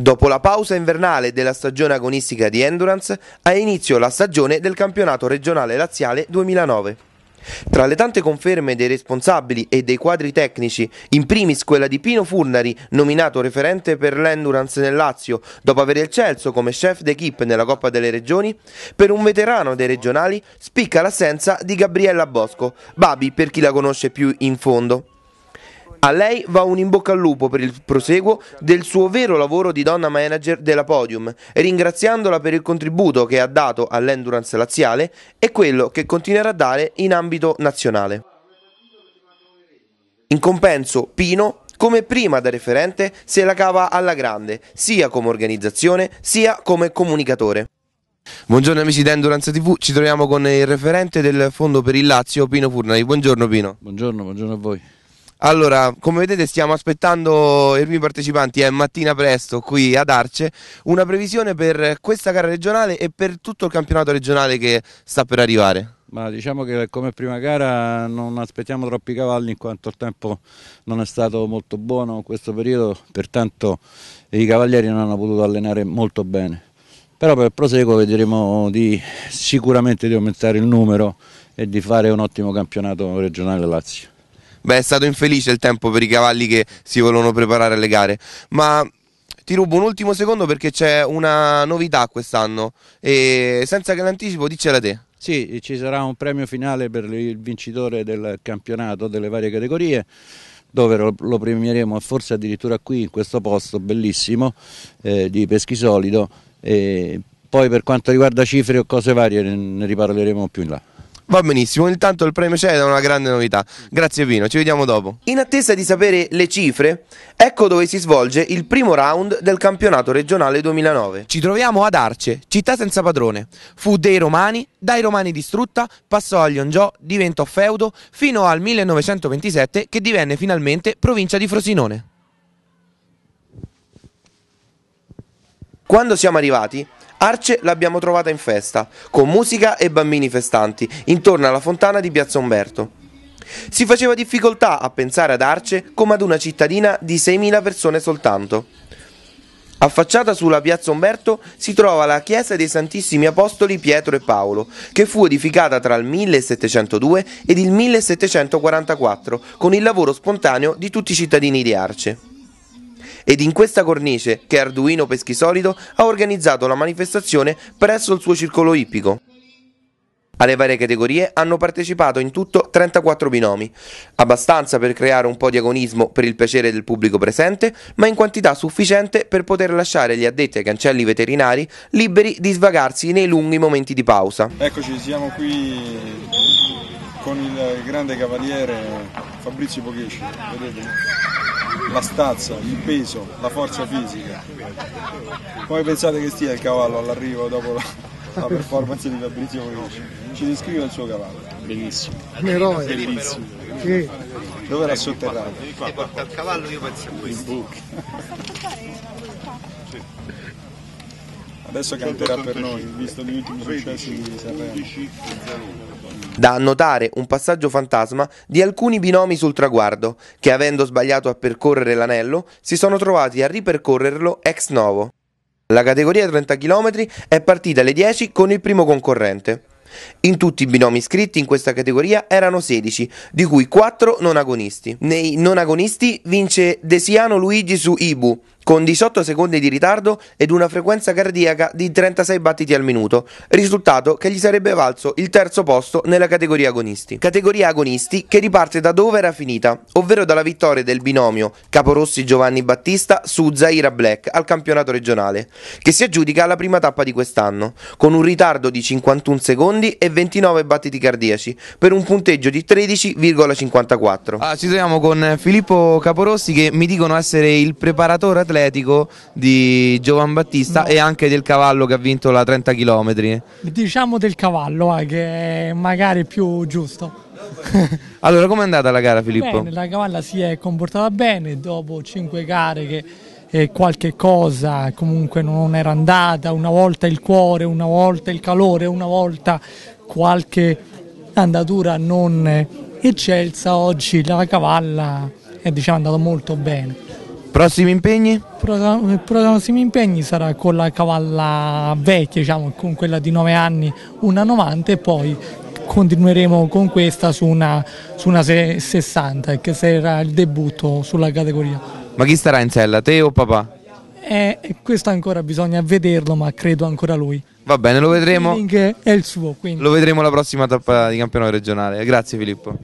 Dopo la pausa invernale della stagione agonistica di Endurance, ha inizio la stagione del campionato regionale laziale 2009. Tra le tante conferme dei responsabili e dei quadri tecnici, in primis quella di Pino Furnari, nominato referente per l'Endurance nel Lazio, dopo avere il Celso come chef d'equipe nella Coppa delle Regioni, per un veterano dei regionali spicca l'assenza di Gabriella Bosco, Babi per chi la conosce più in fondo. A lei va un in bocca al lupo per il proseguo del suo vero lavoro di donna manager della Podium, ringraziandola per il contributo che ha dato all'endurance laziale e quello che continuerà a dare in ambito nazionale. In compenso, Pino, come prima da referente, se la cava alla grande, sia come organizzazione sia come comunicatore. Buongiorno amici di Endurance TV, ci troviamo con il referente del Fondo per il Lazio, Pino Furnari. Buongiorno Pino. Buongiorno, buongiorno a voi. Allora, come vedete stiamo aspettando i primi partecipanti, è eh, mattina presto qui ad Arce, una previsione per questa gara regionale e per tutto il campionato regionale che sta per arrivare. Ma diciamo che come prima gara non aspettiamo troppi cavalli in quanto il tempo non è stato molto buono in questo periodo, pertanto i cavalieri non hanno potuto allenare molto bene. Però per proseguo vedremo di, sicuramente di aumentare il numero e di fare un ottimo campionato regionale Lazio. Beh, è stato infelice il tempo per i cavalli che si volevano preparare alle gare, ma ti rubo un ultimo secondo perché c'è una novità quest'anno e senza che l'anticipo dicela te. Sì, ci sarà un premio finale per il vincitore del campionato delle varie categorie dove lo premieremo forse addirittura qui in questo posto bellissimo eh, di Peschisolido e poi per quanto riguarda cifre o cose varie ne riparleremo più in là. Va benissimo, intanto il premio c'è ed è una grande novità. Grazie Pino, ci vediamo dopo. In attesa di sapere le cifre, ecco dove si svolge il primo round del campionato regionale 2009. Ci troviamo ad Arce, città senza padrone. Fu dei Romani, dai Romani distrutta, passò a Ongiò, diventò feudo, fino al 1927 che divenne finalmente provincia di Frosinone. Quando siamo arrivati, Arce l'abbiamo trovata in festa, con musica e bambini festanti, intorno alla fontana di Piazza Umberto. Si faceva difficoltà a pensare ad Arce come ad una cittadina di 6.000 persone soltanto. Affacciata sulla piazza Umberto si trova la chiesa dei Santissimi Apostoli Pietro e Paolo, che fu edificata tra il 1702 ed il 1744 con il lavoro spontaneo di tutti i cittadini di Arce. Ed in questa cornice che Arduino Peschisolido ha organizzato la manifestazione presso il suo circolo ippico. Alle varie categorie hanno partecipato in tutto 34 binomi, abbastanza per creare un po' di agonismo per il piacere del pubblico presente, ma in quantità sufficiente per poter lasciare gli addetti ai cancelli veterinari liberi di svagarsi nei lunghi momenti di pausa. Eccoci, siamo qui con il grande cavaliere Fabrizio Pochesci, vedete? la stazza, il peso, la forza fisica. Come pensate che stia il cavallo all'arrivo dopo la, la performance di Fabrizio Morici? Ci descrive il suo cavallo. Benissimo. Un eroe. Bellissimo. Sì. Dove era sotterrato? Mi porta il cavallo io penso a questo. Adesso canterà per noi, visto gli ultimi successi di Sanremo. Da annotare un passaggio fantasma di alcuni binomi sul traguardo, che avendo sbagliato a percorrere l'anello, si sono trovati a ripercorrerlo ex novo. La categoria 30 km è partita alle 10 con il primo concorrente. In tutti i binomi iscritti in questa categoria erano 16, di cui 4 non agonisti. Nei non agonisti vince Desiano Luigi su Ibu, con 18 secondi di ritardo ed una frequenza cardiaca di 36 battiti al minuto, risultato che gli sarebbe valso il terzo posto nella categoria agonisti. Categoria agonisti che riparte da dove era finita, ovvero dalla vittoria del binomio Caporossi Giovanni Battista su Zaira Black al campionato regionale, che si aggiudica alla prima tappa di quest'anno, con un ritardo di 51 secondi e 29 battiti cardiaci, per un punteggio di 13,54. Ah, ci troviamo con Filippo Caporossi che mi dicono essere il preparatore atletico atletico di Giovan Battista no. e anche del cavallo che ha vinto la 30 km. Diciamo del cavallo, eh, che è magari più giusto. allora, com'è andata la gara, Filippo? Bene, la cavalla si è comportata bene dopo 5 gare che eh, qualche cosa comunque non era andata, una volta il cuore, una volta il calore, una volta qualche andatura non eh, eccelsa, oggi la cavalla è diciamo, andata molto bene. Prossimi impegni? I prossimi impegni sarà con la cavalla vecchia, diciamo, con quella di 9 anni, una 90 e poi continueremo con questa su una, su una 60 che sarà il debutto sulla categoria. Ma chi starà in sella, te o papà? Eh, questo ancora bisogna vederlo, ma credo ancora lui. Va bene, lo vedremo. Il è il suo, quindi. Lo vedremo la prossima tappa di campionato regionale. Grazie Filippo.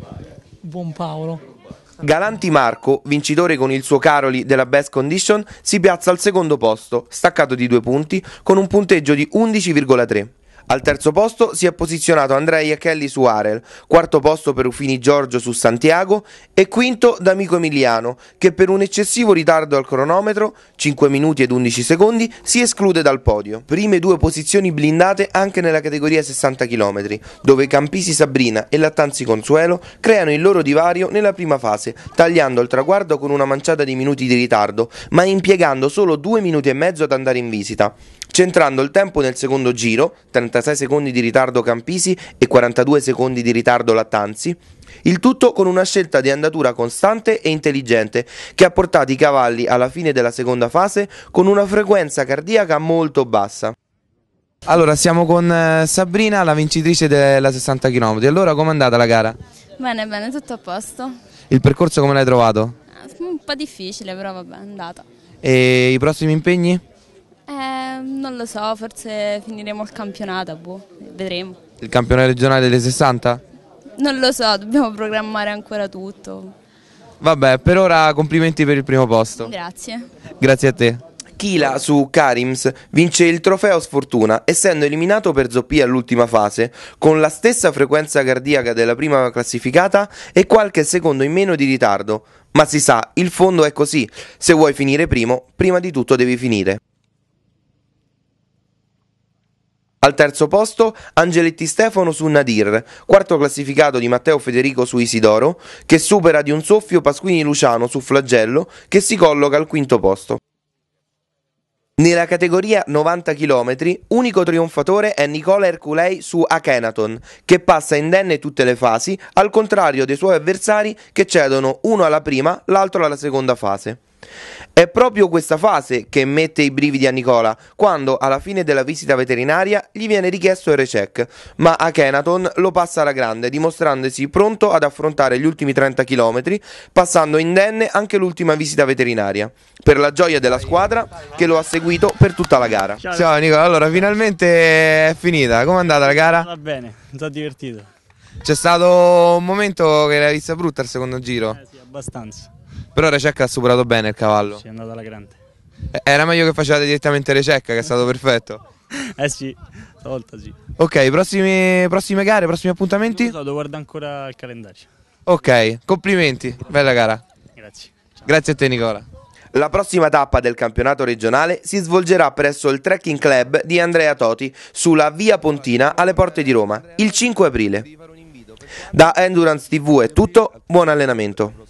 Buon Paolo. Galanti Marco, vincitore con il suo Caroli della Best Condition, si piazza al secondo posto, staccato di due punti, con un punteggio di 11,3. Al terzo posto si è posizionato Andrea Kelly su Arel, quarto posto per Ufini Giorgio su Santiago e quinto D'Amico Emiliano, che per un eccessivo ritardo al cronometro, 5 minuti ed 11 secondi, si esclude dal podio. Prime due posizioni blindate anche nella categoria 60 km, dove Campisi Sabrina e Lattanzi Consuelo creano il loro divario nella prima fase, tagliando il traguardo con una manciata di minuti di ritardo, ma impiegando solo 2 minuti e mezzo ad andare in visita centrando il tempo nel secondo giro, 36 secondi di ritardo Campisi e 42 secondi di ritardo Lattanzi, il tutto con una scelta di andatura costante e intelligente che ha portato i cavalli alla fine della seconda fase con una frequenza cardiaca molto bassa. Allora, siamo con eh, Sabrina, la vincitrice della 60 km. Allora, com'è andata la gara? Bene, bene, tutto a posto. Il percorso come l'hai trovato? Ah, un po' difficile, però vabbè, è andata. E i prossimi impegni? Eh, non lo so, forse finiremo il campionato, boh, vedremo. Il campionato regionale delle 60? Non lo so, dobbiamo programmare ancora tutto. Vabbè, per ora complimenti per il primo posto. Grazie. Grazie a te. Kila su Karims vince il trofeo sfortuna essendo eliminato per zoppia all'ultima fase con la stessa frequenza cardiaca della prima classificata e qualche secondo in meno di ritardo. Ma si sa, il fondo è così, se vuoi finire primo, prima di tutto devi finire. Al terzo posto Angeletti Stefano su Nadir, quarto classificato di Matteo Federico su Isidoro, che supera di un soffio Pasquini Luciano su Flagello, che si colloca al quinto posto. Nella categoria 90 km, unico trionfatore è Nicola Erculei su Akenaton, che passa indenne tutte le fasi, al contrario dei suoi avversari che cedono uno alla prima, l'altro alla seconda fase. È proprio questa fase che mette i brividi a Nicola, quando alla fine della visita veterinaria gli viene richiesto il recheck, ma Akenaton lo passa alla grande, dimostrandosi pronto ad affrontare gli ultimi 30 km, passando indenne anche l'ultima visita veterinaria, per la gioia della squadra che lo ha seguito per tutta la gara. Ciao Nicola, allora finalmente è finita, com'è andata la gara? Va bene, mi sono divertito. C'è stato un momento che l'hai vista brutta al secondo giro? Eh sì, abbastanza. Però Rececca ha superato bene il cavallo. Si è andata alla grande. Eh, era meglio che facevate direttamente Rececca, che è stato perfetto. eh sì, stavolta sì. Ok, prossime, prossime gare, prossimi appuntamenti? Non lo so, devo guardare ancora il calendario. Ok, complimenti, bella gara. Grazie. Ciao. Grazie a te Nicola. La prossima tappa del campionato regionale si svolgerà presso il Trekking Club di Andrea Toti sulla Via Pontina alle porte di Roma il 5 aprile. Da Endurance TV è tutto, buon allenamento.